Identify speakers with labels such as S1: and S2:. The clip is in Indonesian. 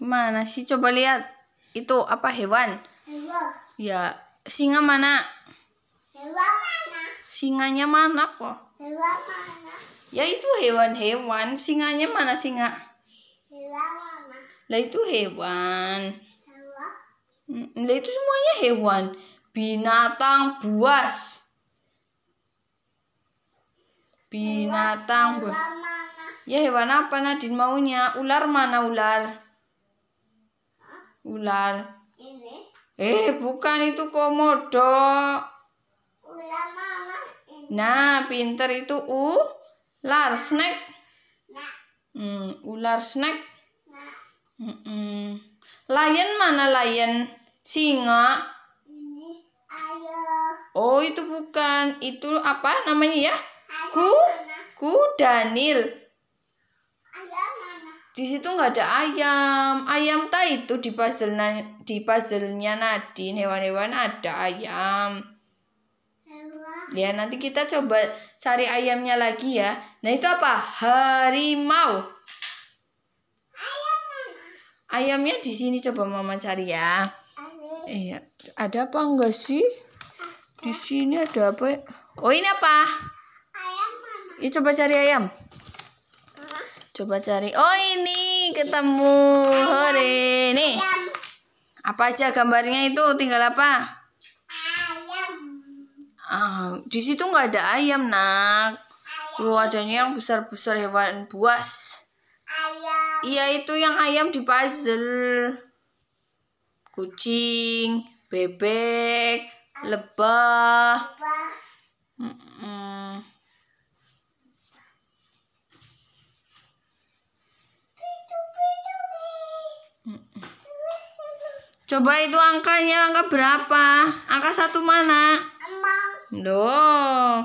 S1: Mana sih? Coba lihat. Itu apa hewan? Hewan. Ya, singa mana? Hewan mana? Singanya mana kok? Hewan mana? Ya itu hewan-hewan. Singanya mana singa? Hewan mana? Lah itu hewan. Hewan. Lah itu semuanya hewan. Binatang buas. Binatang buas. Ya hewan apa Nadine maunya? Ular mana ular? Ular. Ini? Eh, bukan itu komodo. Ular mama. Ini. Nah, pinter itu ular snack. Nah. Hmm, ular snack. Nah. Hmm, hmm. Lion mana lion? Singa. Ini ayo. Oh, itu bukan. Itu apa namanya ya? Ku, ku Daniel di situ nggak ada ayam ayam ta itu di puzzle di puzzlenya Nadine hewan-hewan ada ayam ya nanti kita coba cari ayamnya lagi ya nah itu apa harimau ayamnya di sini coba mama cari ya iya ada apa enggak sih di sini ada apa oh ini apa ayam mama ya coba cari ayam Coba cari. Oh, ini ketemu. Hore, nih. Apa aja gambarnya itu? Tinggal apa? Ah, di situ nggak ada ayam, Nak. lu adanya yang besar-besar hewan buas. Iya, itu yang ayam di puzzle. Kucing, bebek, lebah. Coba itu angkanya angka berapa? Angka satu mana? Do.